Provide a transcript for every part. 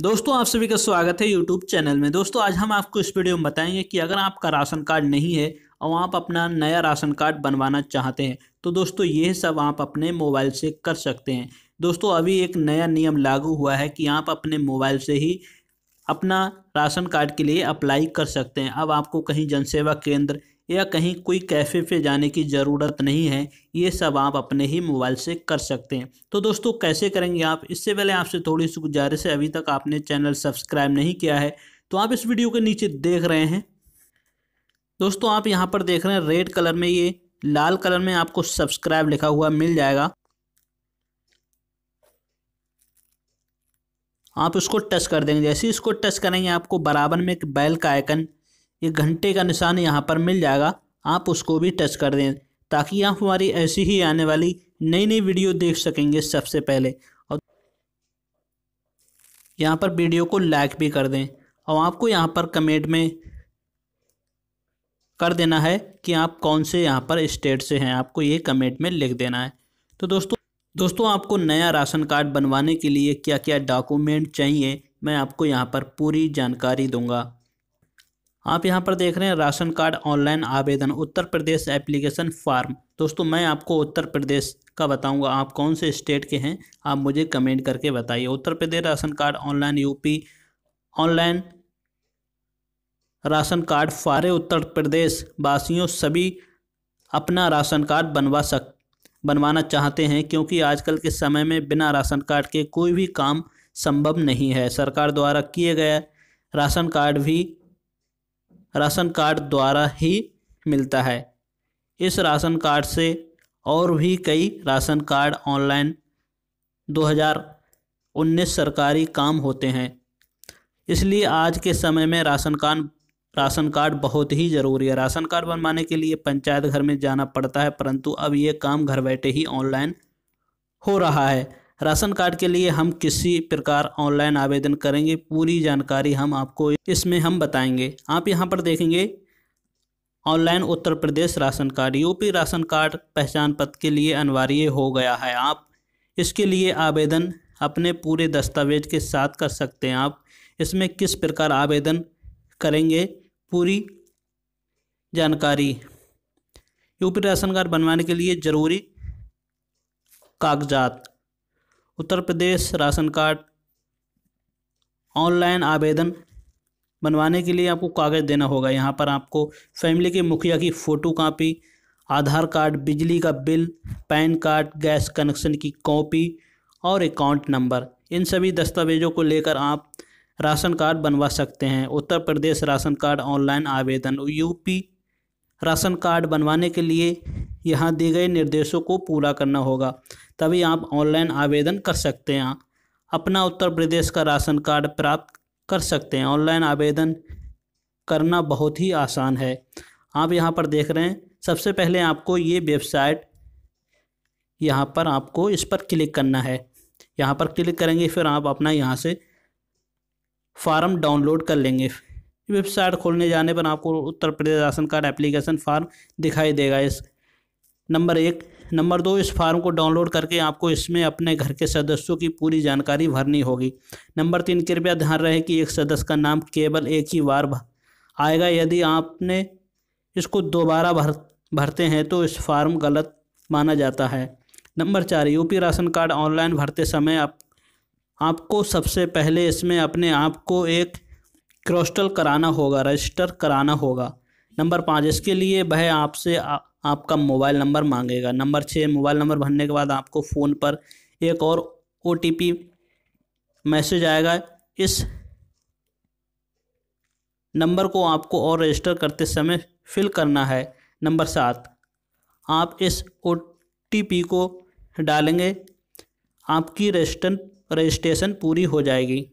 दोस्तों आप सभी का स्वागत है यूट्यूब चैनल में दोस्तों आज हम आपको इस वीडियो में बताएंगे कि अगर आपका राशन कार्ड नहीं है और आप अपना नया राशन कार्ड बनवाना चाहते हैं तो दोस्तों ये सब आप अपने मोबाइल से कर सकते हैं दोस्तों अभी एक नया नियम लागू हुआ है कि आप अपने मोबाइल से ही अपना राशन कार्ड के लिए अप्लाई कर सकते हैं अब आपको कहीं जनसेवा केंद्र या कहीं कोई कैफ़े पे जाने की ज़रूरत नहीं है ये सब आप अपने ही मोबाइल से कर सकते हैं तो दोस्तों कैसे करेंगे आप इससे पहले आपसे थोड़ी सी गुजारिश है अभी तक आपने चैनल सब्सक्राइब नहीं किया है तो आप इस वीडियो के नीचे देख रहे हैं दोस्तों आप यहाँ पर देख रहे हैं रेड कलर में ये लाल कलर में आपको सब्सक्राइब लिखा हुआ मिल जाएगा आप इसको टच कर देंगे जैसे इसको टच करेंगे आपको बराबर में एक बैल का आइकन ये घंटे का निशान यहाँ पर मिल जाएगा आप उसको भी टच कर दें ताकि आप हमारी ऐसी ही आने वाली नई नई वीडियो देख सकेंगे सबसे पहले और यहाँ पर वीडियो को लाइक भी कर दें और आपको यहाँ पर कमेंट में कर देना है कि आप कौन से यहाँ पर स्टेट से हैं आपको ये कमेंट में लिख देना है तो दोस्तों दोस्तों आपको नया राशन कार्ड बनवाने के लिए क्या क्या डॉक्यूमेंट चाहिए मैं आपको यहाँ पर पूरी जानकारी दूंगा आप यहाँ पर देख रहे हैं राशन कार्ड ऑनलाइन आवेदन उत्तर प्रदेश एप्लीकेशन फॉर्म दोस्तों मैं आपको उत्तर प्रदेश का बताऊंगा आप कौन से स्टेट के हैं आप मुझे कमेंट करके बताइए Uttar Pradesh ration card online UP online ration card फारे उत्तर प्रदेश वासियों सभी अपना राशन कार्ड बनवा सक बनवाना चाहते हैं क्योंकि आजकल के समय में बिना राशन कार्ड के कोई भी काम संभव नहीं है सरकार द्वारा किए गए राशन कार्ड भी राशन कार्ड द्वारा ही मिलता है इस राशन कार्ड से और भी कई राशन कार्ड ऑनलाइन 2019 सरकारी काम होते हैं इसलिए आज के समय में राशन कार्ड राशन कार्ड बहुत ही ज़रूरी है राशन कार्ड बनवाने के लिए पंचायत घर में जाना पड़ता है परंतु अब ये काम घर बैठे ही ऑनलाइन हो रहा है राशन कार्ड के लिए हम किसी प्रकार ऑनलाइन आवेदन करेंगे पूरी जानकारी हम आपको इसमें हम बताएंगे आप यहाँ पर देखेंगे online Uttar Pradesh ration card UP ration card पहचान पत्र के लिए अनिवार्य हो गया है आप इसके लिए आवेदन अपने पूरे दस्तावेज के साथ कर सकते हैं आप इसमें किस प्रकार आवेदन करेंगे पूरी जानकारी यूपी राशन कार्ड बनवाने के लिए ज़रूरी कागजात Uttar Pradesh ration card online आवेदन बनवाने के लिए आपको कागज़ देना होगा यहाँ पर आपको फैमिली के मुखिया की फ़ोटो कापी आधार कार्ड बिजली का bill PAN card gas connection की कॉपी और अकाउंट नंबर इन सभी दस्तावेज़ों को लेकर आप राशन कार्ड बनवा सकते हैं Uttar Pradesh ration card online आवेदन यूपी राशन कार्ड बनवाने के लिए यहाँ दिए गए निर्देशों को पूरा करना होगा तभी आप ऑनलाइन आवेदन कर सकते हैं अपना उत्तर प्रदेश का राशन कार्ड प्राप्त कर सकते हैं ऑनलाइन आवेदन करना बहुत ही आसान है आप यहाँ पर देख रहे हैं सबसे पहले आपको ये वेबसाइट यहाँ पर आपको इस पर क्लिक करना है यहाँ पर क्लिक करेंगे फिर आप अपना यहाँ से फार्म डाउनलोड कर लेंगे वेबसाइट खोलने जाने पर आपको Uttar Pradesh ration card application form दिखाई देगा इस नंबर एक नंबर दो इस फार्म को डाउनलोड करके आपको इसमें अपने घर के सदस्यों की पूरी जानकारी भरनी होगी नंबर तीन कृपया ध्यान रहे कि एक सदस्य का नाम केवल एक ही बार आएगा यदि आपने इसको दोबारा भर भरते हैं तो इस फार्म गलत माना जाता है नंबर चार यूपी राशन कार्ड ऑनलाइन भरते समय आप आपको सबसे पहले इसमें अपने आप को एक क्रोस्टल कराना होगा रजिस्टर कराना होगा नंबर पाँच इसके लिए वह आपसे आपका मोबाइल नंबर मांगेगा नंबर छः मोबाइल नंबर भरने के बाद आपको फ़ोन पर एक और ओ मैसेज आएगा इस नंबर को आपको और रजिस्टर करते समय फिल करना है नंबर सात आप इस ओ को डालेंगे आपकी रजिस्टन रजिस्ट्रेशन पूरी हो जाएगी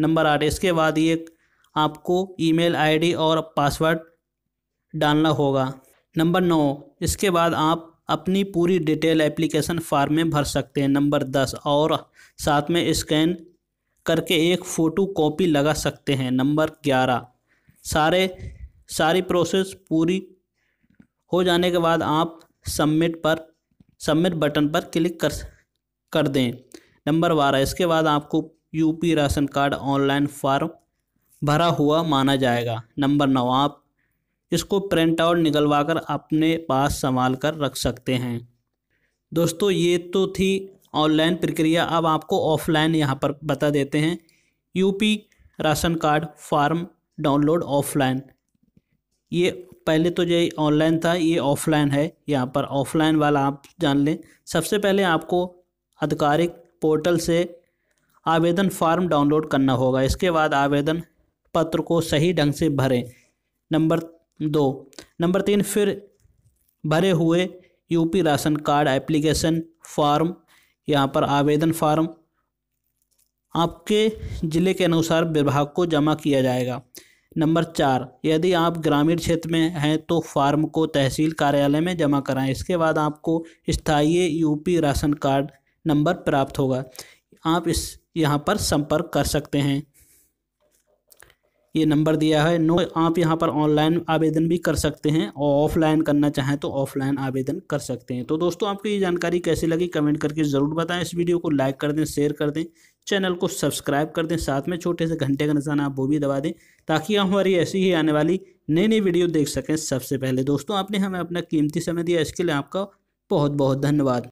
नंबर आठ इसके बाद ये आपको ईमेल आईडी और पासवर्ड डालना होगा नंबर नौ इसके बाद आप अपनी पूरी डिटेल एप्लीकेशन फॉर्म में भर सकते हैं नंबर दस और साथ में स्कैन करके एक फ़ोटो कॉपी लगा सकते हैं नंबर ग्यारह सारे सारी प्रोसेस पूरी हो जाने के बाद आप सबमिट पर सबमिट बटन पर क्लिक कर कर दें नंबर बारह इसके बाद आपको UP ration card online form भरा हुआ माना जाएगा नंबर नौ आप इसको प्रिंट आउट निकलवा कर अपने पास संभाल कर रख सकते हैं दोस्तों ये तो थी ऑनलाइन प्रक्रिया अब आपको ऑफलाइन यहाँ पर बता देते हैं UP ration card form download offline ये पहले तो ये ऑनलाइन था ये ऑफलाइन है यहाँ पर ऑफलाइन वाला आप जान लें सबसे पहले आपको आधिकारिक पोर्टल से आवेदन फार्म डाउनलोड करना होगा इसके बाद आवेदन पत्र को सही ढंग से भरें नंबर दो नंबर तीन फिर भरे हुए UP ration card application form यहाँ पर आवेदन फॉर्म आपके ज़िले के अनुसार विभाग को जमा किया जाएगा नंबर चार यदि आप ग्रामीण क्षेत्र में हैं तो फार्म को तहसील कार्यालय में जमा कराएं इसके बाद आपको स्थायी यूपी राशन कार्ड नंबर प्राप्त होगा आप इस यहाँ पर संपर्क कर सकते हैं ये नंबर दिया है नो आप यहाँ पर ऑनलाइन आवेदन भी कर सकते हैं और ऑफलाइन करना चाहें तो ऑफलाइन आवेदन कर सकते हैं तो दोस्तों आपको ये जानकारी कैसी लगी कमेंट करके ज़रूर बताएं इस वीडियो को लाइक कर दें शेयर कर दें चैनल को सब्सक्राइब कर दें साथ में छोटे से घंटे का निशान आप वो भी दबा दें ताकि आप हमारी ऐसी ही आने वाली नई नई वीडियो देख सकें सबसे पहले दोस्तों आपने हमें अपना कीमती समय दिया इसके लिए आपका बहुत बहुत धन्यवाद